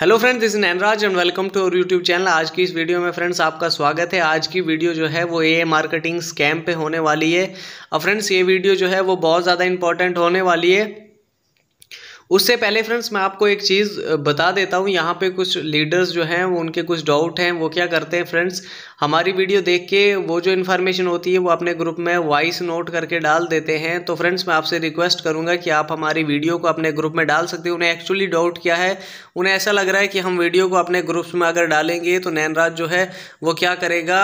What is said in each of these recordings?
hello friends this is Anraj and welcome to our YouTube channel आज की इस video में फ्रेंड्स आपका स्वागत है आज की वीडियो जो है वो ए मार्केटिंग स्कैम पे होने वाली है और फ्रेंड्स ये वीडियो जो है वो बहुत ज़्यादा इंपॉर्टेंट होने वाली है उससे पहले फ्रेंड्स मैं आपको एक चीज़ बता देता हूँ यहाँ पे कुछ लीडर्स जो हैं वो उनके कुछ डाउट हैं वो क्या करते हैं फ्रेंड्स हमारी वीडियो देख के वो जो इन्फॉर्मेशन होती है वो अपने ग्रुप में वॉइस नोट करके डाल देते हैं तो फ्रेंड्स मैं आपसे रिक्वेस्ट करूँगा कि आप हमारी वीडियो को अपने ग्रुप में डाल सकते हैं उन्हें एक्चुअली डाउट क्या है उन्हें ऐसा लग रहा है कि हम वीडियो को अपने ग्रुप्स में अगर डालेंगे तो नैनराज जो है वो क्या करेगा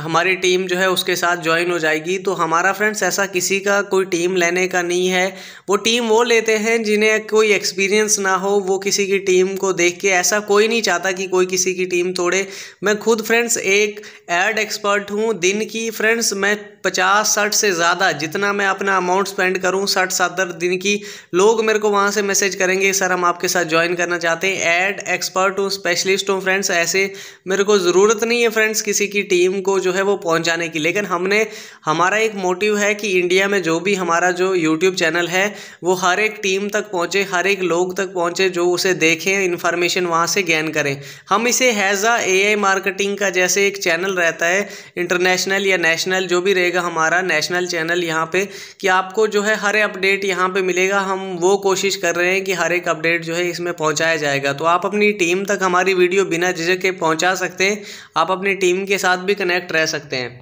हमारी टीम जो है उसके साथ ज्वाइन हो जाएगी तो हमारा फ्रेंड्स ऐसा किसी का कोई टीम लेने का नहीं है वो टीम वो लेते हैं जिन्हें कोई एक्सपीरियंस ना हो वो किसी की टीम को देख के ऐसा कोई नहीं चाहता कि कोई किसी की टीम तोड़े मैं खुद फ्रेंड्स एक एड एक्सपर्ट हूँ दिन की फ्रेंड्स मैं पचास साठ से ज़्यादा जितना मैं अपना अमाउंट स्पेंड करूँ साठ सत्तर दिन की लोग मेरे को वहाँ से मैसेज करेंगे सर हम आपके साथ ज्वाइन करना चाहते हैं एड एक्सपर्ट हूँ स्पेशलिस्ट हूँ फ्रेंड्स ऐसे मेरे को ज़रूरत नहीं है फ्रेंड्स किसी की टीम को जो है वो पहुंचाने की लेकिन हमने हमारा एक मोटिव है कि इंडिया में जो भी हमारा जो यूट्यूब चैनल है वो हर एक टीम तक पहुंचे हर एक लोग तक पहुंचे जो उसे देखें इन्फॉर्मेशन वहाँ से गेन करें हम इसे हैज़ अ ए मार्केटिंग का जैसे एक चैनल रहता है इंटरनेशनल या नेशनल जो भी रहेगा हमारा नेशनल चैनल यहाँ पर कि आपको जो है हर अपडेट यहाँ पर मिलेगा हम वो कोशिश कर रहे हैं कि हर एक अपडेट जो है इसमें पहुँचाया जाएगा तो आप अपनी टीम तक हमारी वीडियो बिना झिझक के पहुँचा सकते हैं आप अपनी टीम के साथ भी कनेक्ट रह सकते हैं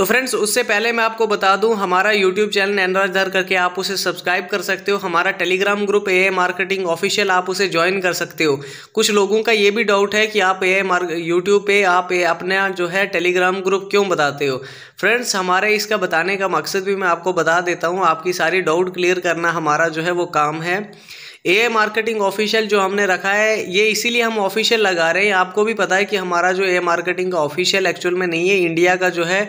तो फ्रेंड्स उससे पहले मैं आपको बता दूं हमारा यूट्यूब चैनल धर करके आप उसे सब्सक्राइब कर सकते हो हमारा Telegram group a marketing official आप उसे ज्वाइन कर सकते हो कुछ लोगों का ये भी डाउट है कि आप ए मार्क यूट्यूब पे आप अपना जो है टेलीग्राम ग्रुप क्यों बताते हो फ्रेंड्स हमारे इसका बताने का मकसद भी मैं आपको बता देता हूँ आपकी सारी डाउट क्लियर करना हमारा जो है वो काम है ए मार्केटिंग ऑफिशियल जो हमने रखा है ये इसीलिए हम ऑफिशियल लगा रहे हैं आपको भी पता है कि हमारा जो ए मार्केटिंग का ऑफिशियल एक्चुअल में नहीं है इंडिया का जो है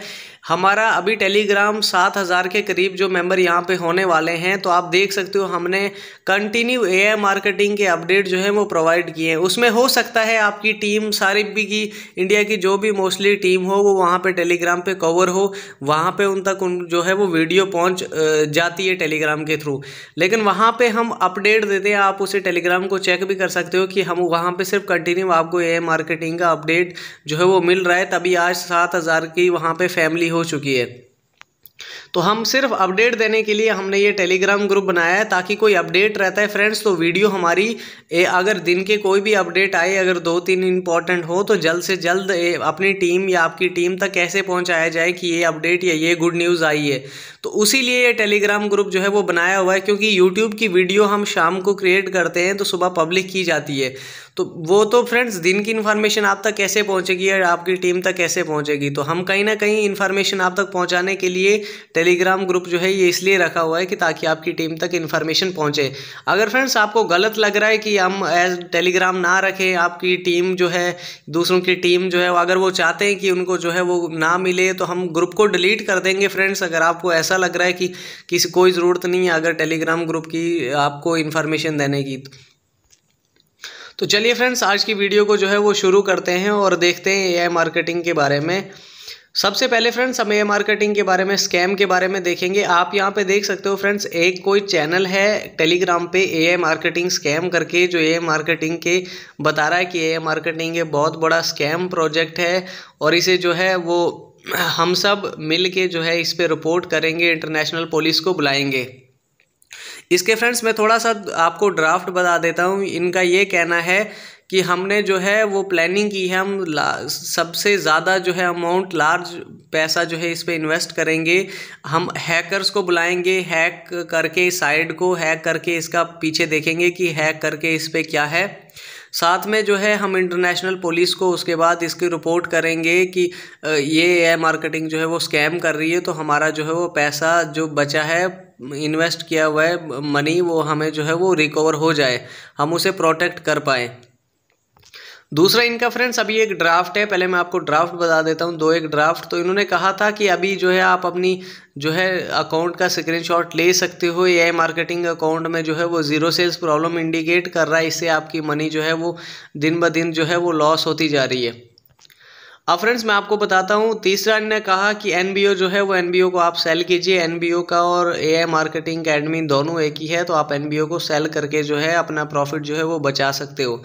हमारा अभी टेलीग्राम सात हज़ार के करीब जो मेंबर यहाँ पे होने वाले हैं तो आप देख सकते हो हमने कंटिन्यू ए मार्केटिंग के अपडेट जो है वो प्रोवाइड किए हैं उसमें हो सकता है आपकी टीम सारी भी की इंडिया की जो भी मोस्टली टीम हो वो वहाँ पर टेलीग्राम पर कवर हो वहाँ पर उन तक उन जो है वो वीडियो पहुँच जाती है टेलीग्राम के थ्रू लेकिन वहाँ पर हम अपडेट देते हैं आप उसे टेलीग्राम को चेक भी कर सकते हो कि हम वहाँ पर सिर्फ कंटिन्यू आपको ए मार्केटिंग का अपडेट जो है वो मिल रहा है तभी आज सात हज़ार की वहाँ पर फैमिली हो चुकी है तो हम सिर्फ अपडेट देने के लिए हमने ये टेलीग्राम ग्रुप बनाया है ताकि कोई अपडेट रहता है फ्रेंड्स तो वीडियो हमारी ए, अगर दिन के कोई भी अपडेट आए अगर दो तीन इंपॉर्टेंट हो तो जल्द से जल्द ए, अपनी टीम या आपकी टीम तक कैसे पहुँचाया जाए कि ये अपडेट या ये गुड न्यूज़ आई है तो उसी लिए ये टेलीग्राम ग्रुप जो है वो बनाया हुआ है क्योंकि यूट्यूब की वीडियो हम शाम को क्रिएट करते हैं तो सुबह पब्लिक की जाती है तो वो तो फ्रेंड्स दिन की इन्फॉर्मेशन आप तक कैसे पहुँचेगी और आपकी टीम तक कैसे पहुँचेगी तो हम कहीं ना कहीं इन्फॉर्मेशन आप तक पहुँचाने के लिए टेलीग्राम ग्रुप जो है ये इसलिए रखा हुआ है कि ताकि आपकी टीम तक इन्फॉर्मेशन पहुंचे अगर फ्रेंड्स आपको गलत लग रहा है कि हम एज टेलीग्राम ना रखें आपकी टीम जो है दूसरों की टीम जो है अगर वो चाहते हैं कि उनको जो है वो ना मिले तो हम ग्रुप को डिलीट कर देंगे फ्रेंड्स अगर आपको ऐसा लग रहा है कि किसी कोई ज़रूरत नहीं है अगर टेलीग्राम ग्रुप की आपको इन्फॉर्मेशन देने की तो चलिए फ्रेंड्स आज की वीडियो को जो है वो शुरू करते हैं और देखते हैं एआई मार्केटिंग के बारे में सबसे पहले फ्रेंड्स हम ए मार्केटिंग के बारे में स्कैम के बारे में देखेंगे आप यहाँ पे देख सकते हो फ्रेंड्स एक कोई चैनल है टेलीग्राम पे ए मार्केटिंग स्कैम करके जो ए मार्केटिंग के बता रहा है कि ए मार्केटिंग एक बहुत बड़ा स्कैम प्रोजेक्ट है और इसे जो है वो हम सब मिल के जो है इस पर रिपोर्ट करेंगे इंटरनेशनल पुलिस को बुलाएंगे इसके फ्रेंड्स मैं थोड़ा सा आपको ड्राफ्ट बता देता हूँ इनका ये कहना है कि हमने जो है वो प्लानिंग की है हम सबसे ज़्यादा जो है अमाउंट लार्ज पैसा जो है इस पर इन्वेस्ट करेंगे हम हैकर्स को बुलाएंगे हैक करके साइड को हैक करके इसका पीछे देखेंगे कि हैक करके इस पर क्या है साथ में जो है हम इंटरनेशनल पुलिस को उसके बाद इसकी रिपोर्ट करेंगे कि ये ए मार्केटिंग जो है वो स्कैम कर रही है तो हमारा जो है वो पैसा जो बचा है इन्वेस्ट किया हुआ है मनी वो हमें जो है वो रिकवर हो जाए हम उसे प्रोटेक्ट कर पाएँ दूसरा इनका फ्रेंड्स अभी एक ड्राफ्ट है पहले मैं आपको ड्राफ्ट बता देता हूँ दो एक ड्राफ्ट तो इन्होंने कहा था कि अभी जो है आप अपनी जो है अकाउंट का स्क्रीनशॉट ले सकते हो ए मार्केटिंग अकाउंट में जो है वो ज़ीरो सेल्स प्रॉब्लम इंडिकेट कर रहा है इससे आपकी मनी जो है वो दिन ब दिन जो है वो लॉस होती जा रही है अब फ्रेंड्स मैं आपको बताता हूँ तीसरा इन्होंने कहा कि एन जो है वो एन को आप सेल कीजिए एन का और ए मार्केटिंग का एडमिन दोनों एक ही है तो आप एन को सेल करके जो है अपना प्रॉफिट जो है वो बचा सकते हो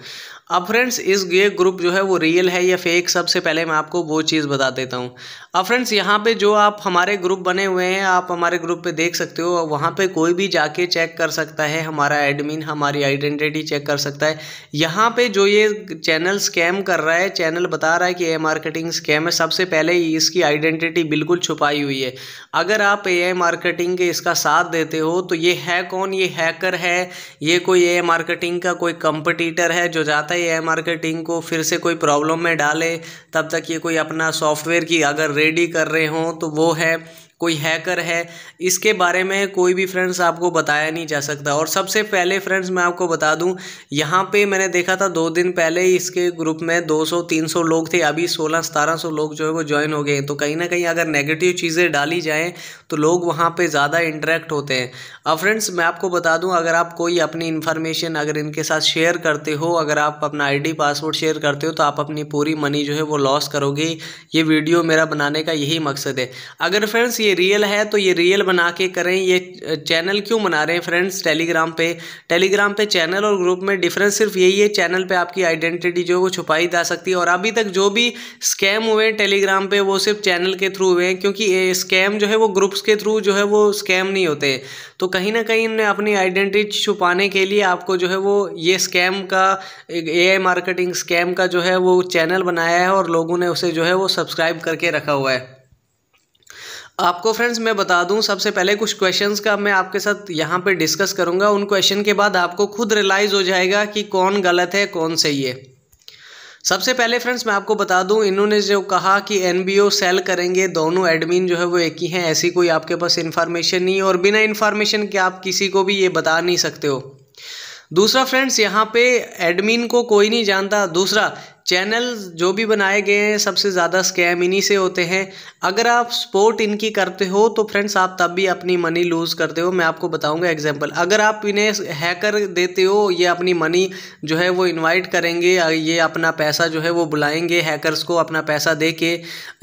अब फ्रेंड्स इस ये ग्रुप जो है वो रियल है या फेक सबसे पहले मैं आपको वो चीज़ बता देता हूँ अब फ्रेंड्स यहाँ पे जो आप हमारे ग्रुप बने हुए हैं आप हमारे ग्रुप पे देख सकते हो वहाँ पे कोई भी जाके चेक कर सकता है हमारा एडमिन हमारी आइडेंटिटी चेक कर सकता है यहाँ पे जो ये चैनल स्कैम कर रहा है चैनल बता रहा है कि ए मार्केटिंग स्कैम है सबसे पहले इसकी आइडेंटिटी बिल्कुल छुपाई हुई है अगर आप ए मार्केटिंग के इसका साथ देते हो तो ये है कौन ये हैकर है ये कोई ए मार्केटिंग का कोई कंपटीटर है जो जाता है शेयर मार्केटिंग को फिर से कोई प्रॉब्लम में डाले तब तक ये कोई अपना सॉफ्टवेयर की अगर रेडी कर रहे हों तो वो है कोई हैकर है इसके बारे में कोई भी फ्रेंड्स आपको बताया नहीं जा सकता और सबसे पहले फ्रेंड्स मैं आपको बता दूं यहाँ पे मैंने देखा था दो दिन पहले इसके ग्रुप में 200-300 लोग थे अभी 16-1700 लोग जो है वो ज्वाइन हो गए तो कहीं ना कहीं अगर नेगेटिव चीज़ें डाली जाएँ तो लोग वहाँ पर ज़्यादा इंटरेक्ट होते हैं अब फ्रेंड्स मैं आपको बता दूँ अगर आप कोई अपनी इन्फॉर्मेशन अगर इनके साथ शेयर करते हो अगर आप अपना आई पासवर्ड शेयर करते हो तो आप अपनी पूरी मनी जो है वो लॉस करोगे ये वीडियो मेरा बनाने का यही मकसद है अगर फ्रेंड्स ये ये रियल है तो ये रियल बना के करें ये चैनल क्यों बना रहे हैं फ्रेंड्स टेलीग्राम पे टेलीग्राम पे चैनल और ग्रुप में डिफरेंस सिर्फ यही है चैनल पे आपकी आइडेंटिटी जो है वो छुपाई जा सकती है और अभी तक जो भी स्कैम हुए हैं टेलीग्राम पे वो सिर्फ चैनल के थ्रू हुए हैं क्योंकि स्कैम जो है वो ग्रुप्स के थ्रू जो है वो स्कैम नहीं होते तो कहीं ना कहीं इन्हें अपनी आइडेंटिटी छुपाने के लिए आपको जो है वो ये स्कैम का ए मार्केटिंग स्कैम का जो है वो चैनल बनाया है और लोगों ने उसे जो है वो सब्सक्राइब करके रखा हुआ है आपको फ्रेंड्स मैं बता दूं सबसे पहले कुछ क्वेश्चंस का मैं आपके साथ यहाँ पे डिस्कस करूँगा उन क्वेश्चन के बाद आपको खुद रियलाइज़ हो जाएगा कि कौन गलत है कौन सही है सबसे पहले फ्रेंड्स मैं आपको बता दूं इन्होंने जो कहा कि एन सेल करेंगे दोनों एडमिन जो है वो एक ही हैं ऐसी कोई आपके पास इन्फॉर्मेशन नहीं और बिना इन्फॉर्मेशन के आप किसी को भी ये बता नहीं सकते हो दूसरा फ्रेंड्स यहाँ पे एडमिन को कोई नहीं जानता दूसरा चैनल जो भी बनाए गए हैं सबसे ज़्यादा स्कैम इन्हीं से होते हैं अगर आप सपोर्ट इनकी करते हो तो फ्रेंड्स आप तब भी अपनी मनी लूज़ करते हो मैं आपको बताऊंगा एग्जांपल अगर आप इन्हें हैकर देते हो ये अपनी मनी जो है वो इनवाइट करेंगे ये अपना पैसा जो है वो बुलाएंगे हैकरस को अपना पैसा दे के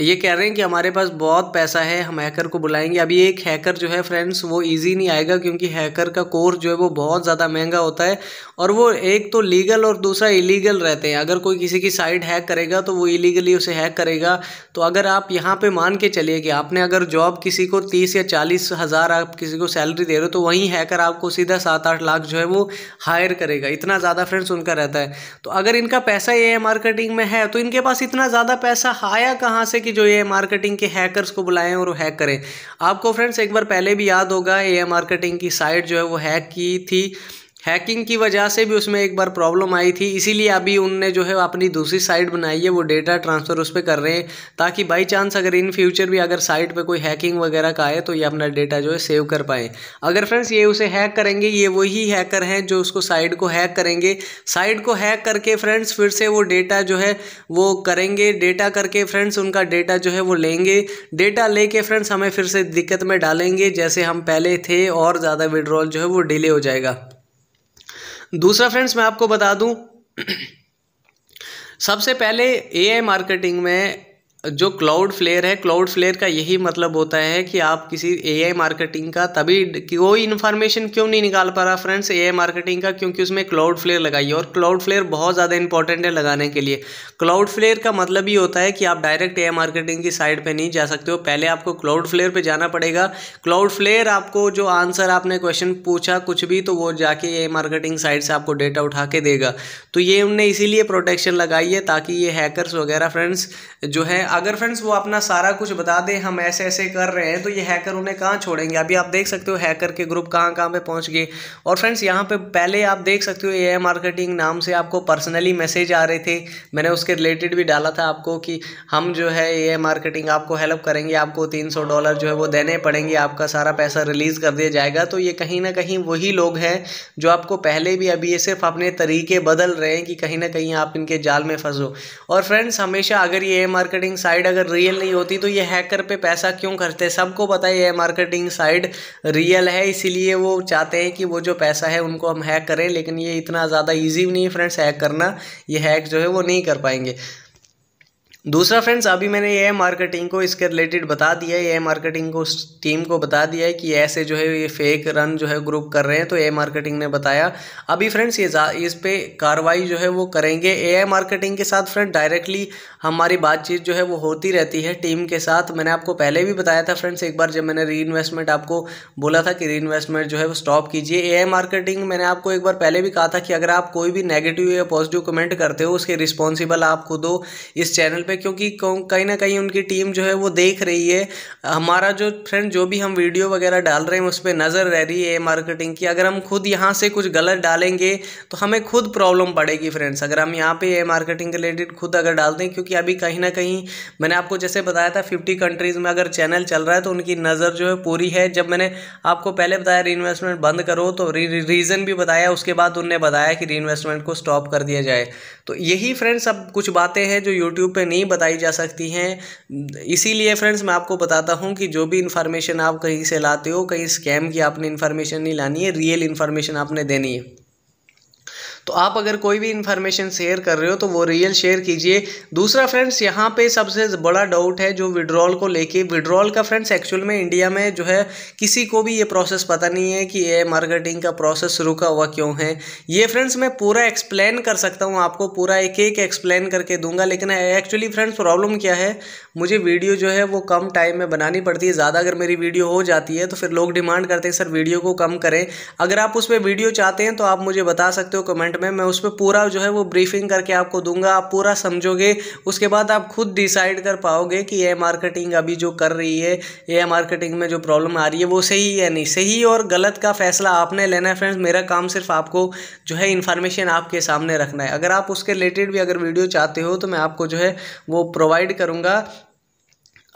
ये कह रहे हैं कि हमारे पास बहुत पैसा है हम हैकर को बुलाएंगे अभी एक हैकर जो है फ्रेंड्स वो ईजी नहीं आएगा क्योंकि हैकर का कोर्स जो है वो बहुत ज़्यादा महंगा होता है और वो एक तो लीगल और दूसरा इलीगल रहते हैं अगर कोई किसी की साइट हैक करेगा तो वो इलीगली उसे हैक करेगा तो अगर आप यहाँ पे मान के चलिए कि आपने अगर जॉब किसी को तीस या चालीस हज़ार आप किसी को सैलरी दे रहे हो तो वहीं हैकर आपको सीधा सात आठ लाख जो है वो हायर करेगा इतना ज़्यादा फ्रेंड्स उनका रहता है तो अगर इनका पैसा ए मार्केटिंग में है तो इनके पास इतना ज़्यादा पैसा आया कहाँ से कि जो ए मार्केटिंग के हैकरस को बुलाएं और हैक करें आपको फ्रेंड्स एक बार पहले भी याद होगा ए मार्केटिंग की साइट जो है वो हैक की थी हैकिंग की वजह से भी उसमें एक बार प्रॉब्लम आई थी इसीलिए अभी उनने जो है अपनी दूसरी साइट बनाई है वो डेटा ट्रांसफ़र उस पर कर रहे हैं ताकि बाई चांस अगर इन फ्यूचर भी अगर साइट पे कोई हैकिंग वगैरह का आए तो ये अपना डेटा जो है सेव कर पाए अगर फ्रेंड्स ये उसे हैक करेंगे ये वही हैकर हैं जो उसको साइट को हैक करेंगे साइट को हैक करके फ्रेंड्स फिर से वो डेटा जो है वो करेंगे डेटा करके फ्रेंड्स उनका डेटा जो है वो लेंगे डेटा लेके फ्रेंड्स हमें फिर से दिक्कत में डालेंगे जैसे हम पहले थे और ज़्यादा विड्रॉल जो है वो डिले हो जाएगा दूसरा फ्रेंड्स मैं आपको बता दूं सबसे पहले ए आई मार्केटिंग में जो क्लाउड फ्लेयर है क्लाउड फ्लेयर का यही मतलब होता है कि आप किसी एआई मार्केटिंग का तभी कोई इन्फॉर्मेशन क्यों नहीं निकाल पा रहा फ्रेंड्स एआई मार्केटिंग का क्योंकि उसमें क्लाउड फ्लेयर लगाइए और क्लाउड फ्लेयर बहुत ज़्यादा इंपॉर्टेंट है लगाने के लिए क्लाउड फ्लेयर का मतलब ये होता है कि आप डायरेक्ट ए मार्केटिंग की साइड पर नहीं जा सकते हो पहले आपको क्लाउड फ्लेयर पर जाना पड़ेगा क्लाउड फ्लेयर आपको जो आंसर आपने क्वेश्चन पूछा कुछ भी तो वो जाके ए मार्केटिंग साइड से आपको डेटा उठा के देगा तो ये उनने इसीलिए प्रोटेक्शन लगाई है ताकि ये हैकर्स वगैरह फ्रेंड्स जो है अगर फ्रेंड्स वो अपना सारा कुछ बता दे हम ऐसे ऐसे कर रहे हैं तो ये हैकर उन्हें कहाँ छोड़ेंगे अभी आप देख सकते हो हैकर के ग्रुप कहाँ कहाँ पे पहुँच गए और फ्रेंड्स यहाँ पे पहले आप देख सकते हो ए मार्केटिंग नाम से आपको पर्सनली मैसेज आ रहे थे मैंने उसके रिलेटेड भी डाला था आपको कि हम जो है ए मार्केटिंग आपको हेल्प करेंगे आपको तीन डॉलर जो है वो देने पड़ेंगे आपका सारा पैसा रिलीज़ कर दिया जाएगा तो ये कहीं ना कहीं वही लोग हैं जो आपको पहले भी अभी ये सिर्फ अपने तरीके बदल रहे हैं कि कहीं ना कहीं आप इनके जाल में फंसो और फ्रेंड्स हमेशा अगर ये ए मार्केटिंग साइड अगर रियल नहीं होती तो ये हैकर पे पैसा क्यों करते सबको पता है ये मार्केटिंग साइड रियल है इसीलिए वो चाहते हैं कि वो जो पैसा है उनको हम हैक करें लेकिन ये इतना ज़्यादा ईजी नहीं है फ्रेंड्स हैक करना ये हैक जो है वो नहीं कर पाएंगे दूसरा फ्रेंड्स अभी मैंने ए मार्केटिंग को इसके रिलेटेड बता दिया है ए मार्केटिंग को टीम को बता दिया है कि ऐसे जो है ये फेक रन जो है ग्रुप कर रहे हैं तो ए मार्केटिंग ने बताया अभी फ्रेंड्स ये इस पे कार्रवाई जो है वो करेंगे ए मार्केटिंग के साथ फ्रेंड डायरेक्टली हमारी बातचीत जो है वो होती रहती है टीम के साथ मैंने आपको पहले भी बताया था फ्रेंड्स एक बार जब मैंने री आपको बोला था कि री जो है वो स्टॉप कीजिए ए मार्केटिंग मैंने आपको एक बार पहले भी कहा था कि अगर आप कोई भी नेगेटिव या पॉजिटिव कमेंट करते हो उसके रिस्पॉन्सिबल आप खुद हो इस चैनल पर है क्योंकि कहीं ना कहीं उनकी टीम जो है वो देख रही है हमारा जो फ्रेंड जो भी हम वीडियो वगैरह डाल रहे हैं उस पर नज़र रह रही है मार्केटिंग की अगर हम खुद यहाँ से कुछ गलत डालेंगे तो हमें खुद प्रॉब्लम पड़ेगी फ्रेंड्स अगर हम यहाँ ए मार्केटिंग रिलेटेड खुद अगर डाल दें क्योंकि अभी कहीं ना कहीं मैंने आपको जैसे बताया था फिफ्टी कंट्रीज़ में अगर चैनल चल रहा है तो उनकी नज़र जो है पूरी है जब मैंने आपको पहले बताया री इन्वेस्टमेंट बंद करो तो रीज़न भी बताया उसके बाद उनने बताया कि री इन्वेस्टमेंट को स्टॉप कर दिया जाए तो यही फ्रेंड्स अब कुछ बातें हैं जो यूट्यूब पर नहीं नहीं बताई जा सकती हैं इसीलिए फ्रेंड्स मैं आपको बताता हूं कि जो भी इन्फॉर्मेशन आप कहीं से लाते हो कहीं स्कैम की आपने इन्फॉर्मेशन नहीं लानी है रियल इन्फॉर्मेशन आपने देनी है तो आप अगर कोई भी इन्फॉर्मेशन शेयर कर रहे हो तो वो रियल शेयर कीजिए दूसरा फ्रेंड्स यहाँ पे सबसे बड़ा डाउट है जो विड्रॉल को लेके विड्रॉल का फ्रेंड्स एक्चुअल में इंडिया में जो है किसी को भी ये प्रोसेस पता नहीं है कि ये मार्केटिंग का प्रोसेस रुका हुआ क्यों है ये फ्रेंड्स मैं पूरा एक्सप्लेन कर सकता हूँ आपको पूरा एक एक एक्सप्लेन करके दूंगा लेकिन एक्चुअली फ्रेंड्स प्रॉब्लम क्या है मुझे वीडियो जो है वो कम टाइम में बनानी पड़ती है ज़्यादा अगर मेरी वीडियो हो जाती है तो फिर लोग डिमांड करते हैं सर वीडियो को कम करें अगर आप उस पर वीडियो चाहते हैं तो आप मुझे बता सकते हो कमेंट में मैं उस पर पूरा जो है वो ब्रीफिंग करके आपको दूंगा आप पूरा समझोगे उसके बाद आप खुद डिसाइड कर पाओगे कि ए मार्केटिंग अभी जो कर रही है ए मार्केटिंग में जो प्रॉब्लम आ रही है वो सही है नहीं सही और गलत का फैसला आपने लेना है फ्रेंड्स मेरा काम सिर्फ आपको जो है इन्फॉर्मेशन आपके सामने रखना है अगर आप उसके रिलेटेड भी अगर वीडियो चाहते हो तो मैं आपको जो है वो प्रोवाइड करूँगा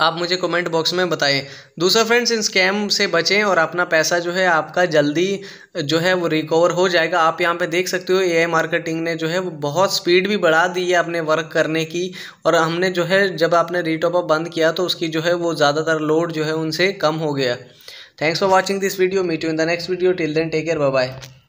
आप मुझे कमेंट बॉक्स में बताएं दूसरा फ्रेंड्स इन स्कैम से बचें और अपना पैसा जो है आपका जल्दी जो है वो रिकवर हो जाएगा आप यहाँ पे देख सकते हो एआई मार्केटिंग ने जो है वो बहुत स्पीड भी बढ़ा दी है अपने वर्क करने की और हमने जो है जब आपने रीटॉप अप बंद किया तो उसकी जो है वो ज़्यादातर लोड जो है उनसे कम हो गया thanks for watching this video meet you in the next video till then take care bye bye